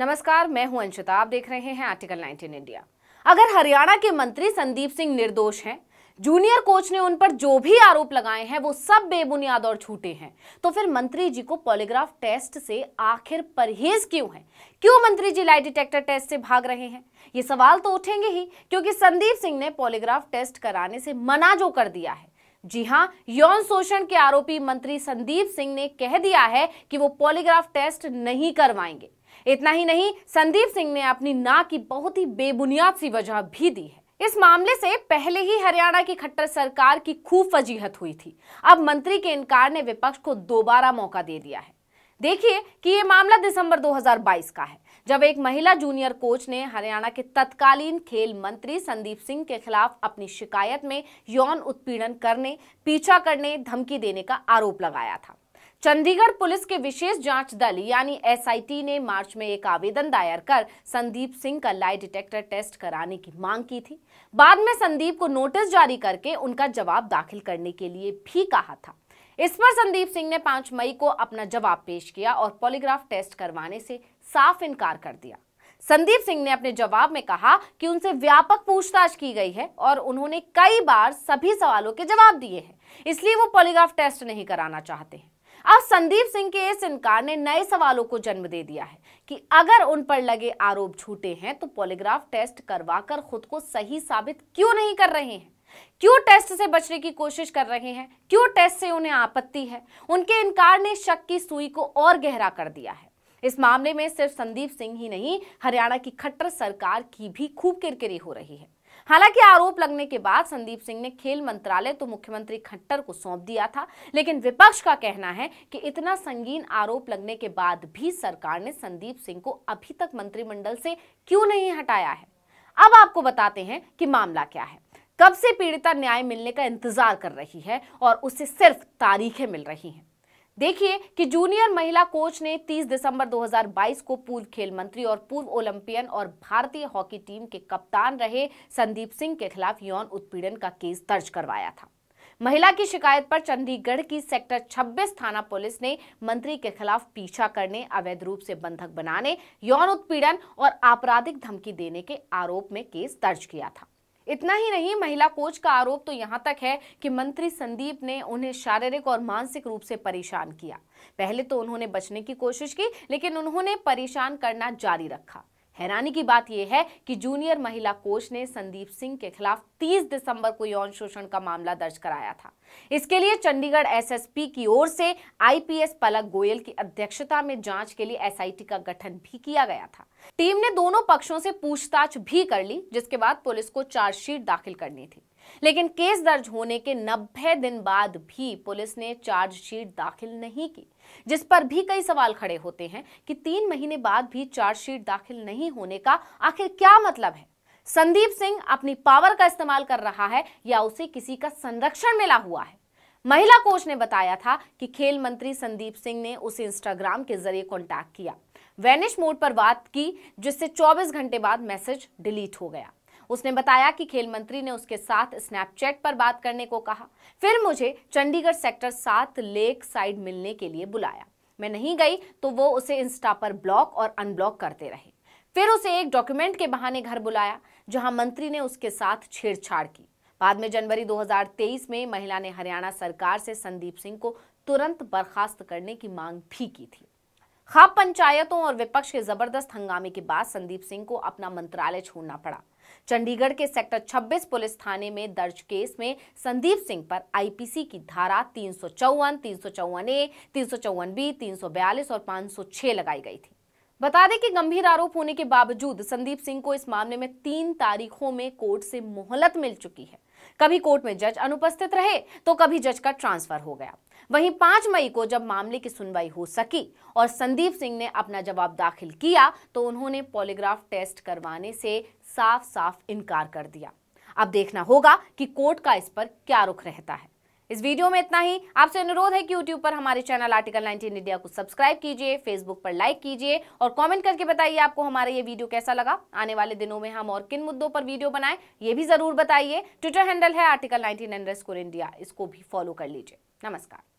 नमस्कार मैं हूं अंशिता आप देख रहे हैं आर्टिकल 19 इंडिया अगर हरियाणा के मंत्री संदीप सिंह निर्दोष हैं जूनियर कोच ने उन पर जो भी आरोप लगाए हैं वो सब बेबुनियाद और झूठे हैं तो फिर मंत्री जी को पॉलीग्राफ टेस्ट से आखिर परहेज क्यों है क्यों मंत्री जी लाई डिटेक्टर टेस्ट से भाग रहे हैं ये सवाल तो उठेंगे ही क्योंकि संदीप सिंह ने पॉलीग्राफ टेस्ट कराने से मना जो कर दिया है जी हां यौन शोषण के आरोपी मंत्री संदीप सिंह ने कह दिया है कि वो पॉलीग्राफ टेस्ट नहीं करवाएंगे इतना ही नहीं संदीप सिंह ने अपनी ना की बहुत ही बेबुनियाद सी वजह भी दी है इस मामले से पहले ही हरियाणा की खट्टर सरकार की खूब फजीहत हुई थी अब मंत्री के इनकार ने विपक्ष को दोबारा मौका दे दिया है देखिए कि ये मामला दिसंबर 2022 का है जब एक महिला जूनियर कोच ने हरियाणा के तत्कालीन खेल मंत्री संदीप सिंह के खिलाफ अपनी शिकायत में यौन उत्पीड़न करने पीछा करने धमकी देने का आरोप लगाया था चंडीगढ़ पुलिस के विशेष जांच दल यानी एसआईटी ने मार्च में एक आवेदन दायर कर संदीप सिंह का लाई डिटेक्टर टेस्ट कराने की मांग की थी बाद में संदीप को नोटिस जारी करके उनका जवाब दाखिल करने के लिए भी कहा था इस पर संदीप सिंह ने 5 मई को अपना जवाब पेश किया और पॉलीग्राफ टेस्ट करवाने से साफ इनकार कर दिया संदीप सिंह ने अपने जवाब में कहा कि उनसे व्यापक पूछताछ की गई है और उन्होंने कई बार सभी सवालों के जवाब दिए हैं इसलिए वो पॉलीग्राफ टेस्ट नहीं कराना चाहते हैं अब संदीप सिंह के इस इनकार ने नए सवालों को जन्म दे दिया है कि अगर उन पर लगे आरोप झूठे हैं तो पॉलीग्राफ टेस्ट करवाकर खुद को सही साबित क्यों नहीं कर रहे हैं क्यों टेस्ट से बचने की कोशिश कर रहे हैं क्यों टेस्ट से उन्हें आपत्ति है उनके इनकार ने शक की सुई को और गहरा कर दिया है इस मामले में सिर्फ संदीप सिंह ही नहीं हरियाणा की खट्टर सरकार की भी खूब किरकिरी हो रही है हालांकि आरोप लगने के बाद संदीप सिंह ने खेल मंत्रालय तो मुख्यमंत्री खट्टर को सौंप दिया था लेकिन विपक्ष का कहना है कि इतना संगीन आरोप लगने के बाद भी सरकार ने संदीप सिंह को अभी तक मंत्रिमंडल से क्यों नहीं हटाया है अब आपको बताते हैं कि मामला क्या है कब से पीड़िता न्याय मिलने का इंतजार कर रही है और उसे सिर्फ तारीखें मिल रही हैं देखिए कि जूनियर महिला कोच ने 30 दिसंबर 2022 को पूर्व खेल मंत्री और पूर्व ओलंपियन और भारतीय हॉकी टीम के कप्तान रहे संदीप सिंह के खिलाफ यौन उत्पीड़न का केस दर्ज करवाया था महिला की शिकायत पर चंडीगढ़ की सेक्टर 26 थाना पुलिस ने मंत्री के खिलाफ पीछा करने अवैध रूप से बंधक बनाने यौन उत्पीड़न और आपराधिक धमकी देने के आरोप में केस दर्ज किया था इतना ही नहीं महिला कोच का आरोप तो यहां तक है कि मंत्री संदीप ने उन्हें शारीरिक और मानसिक रूप से परेशान किया पहले तो उन्होंने बचने की कोशिश की लेकिन उन्होंने परेशान करना जारी रखा हैरानी की बात यह है कि जूनियर महिला कोच ने संदीप सिंह के खिलाफ 30 दिसंबर को यौन शोषण का मामला दर्ज कराया था इसके लिए चंडीगढ़ एसएसपी की ओर से आईपीएस पलक गोयल की अध्यक्षता में जांच के लिए एसआईटी का गठन भी किया गया था टीम ने दोनों पक्षों से पूछताछ भी कर ली जिसके बाद पुलिस को चार्जशीट दाखिल करनी थी लेकिन केस दर्ज होने के 90 दिन बाद भी पुलिस ने चार्जशीट दाखिल नहीं की जिस पर भी कई सवाल खड़े होते हैं कि तीन महीने बाद भी चार्जशीट दाखिल नहीं होने का आखिर क्या मतलब है संदीप सिंह अपनी पावर का इस्तेमाल कर रहा है या उसे किसी का संरक्षण मिला हुआ है महिला कोच ने बताया था कि खेल मंत्री संदीप सिंह ने उसे इंस्टाग्राम के जरिए कॉन्टैक्ट किया वेनिश मोड पर बात की जिससे 24 घंटे बाद मैसेज डिलीट हो गया उसने बताया कि खेल मंत्री ने उसके साथ स्नैपचैट पर बात करने को कहा फिर मुझे चंडीगढ़ सेक्टर सात लेक साइड मिलने के लिए बुलाया मैं नहीं गई तो वो उसे इंस्टा पर ब्लॉक और अनब्लॉक करते रहे फिर उसे एक डॉक्यूमेंट के बहाने घर बुलाया जहां मंत्री ने उसके साथ छेड़छाड़ की बाद में जनवरी 2023 में महिला ने हरियाणा सरकार से संदीप सिंह को तुरंत बर्खास्त करने की मांग भी की थी खाप पंचायतों और विपक्ष के जबरदस्त हंगामे के बाद संदीप सिंह को अपना मंत्रालय छोड़ना पड़ा चंडीगढ़ के सेक्टर 26 पुलिस थाने में दर्ज केस में संदीप सिंह पर आईपीसी की धारा तीन सौ चौवन तीन सौ चौवन ए तीन सौ चौवन बी तीन सौ बयालीस और पांच सौ छह लगाई गई थी बता दें कि गंभीर आरोप होने के बावजूद संदीप सिंह को इस मामले में तीन तारीखों में कोर्ट से मोहलत मिल चुकी है कभी कोर्ट में जज अनुपस्थित रहे तो कभी जज का ट्रांसफर हो गया वहीं पांच मई को जब मामले की सुनवाई हो सकी और संदीप सिंह ने अपना जवाब दाखिल किया तो उन्होंने पॉलीग्राफ टेस्ट करवाने से साफ साफ इनकार कर दिया अब देखना होगा कि कोर्ट का इस पर क्या रुख रहता है इस वीडियो में इतना ही आपसे अनुरोध है कि यूट्यूब पर हमारे चैनल आर्टिकल 19 इंडिया को सब्सक्राइब कीजिए फेसबुक पर लाइक कीजिए और कमेंट करके बताइए आपको हमारा ये वीडियो कैसा लगा आने वाले दिनों में हम और किन मुद्दों पर वीडियो बनाएं ये भी जरूर बताइए ट्विटर हैंडल है आर्टिकल नाइनटीन इंडिया इसको भी फॉलो कर लीजिए नमस्कार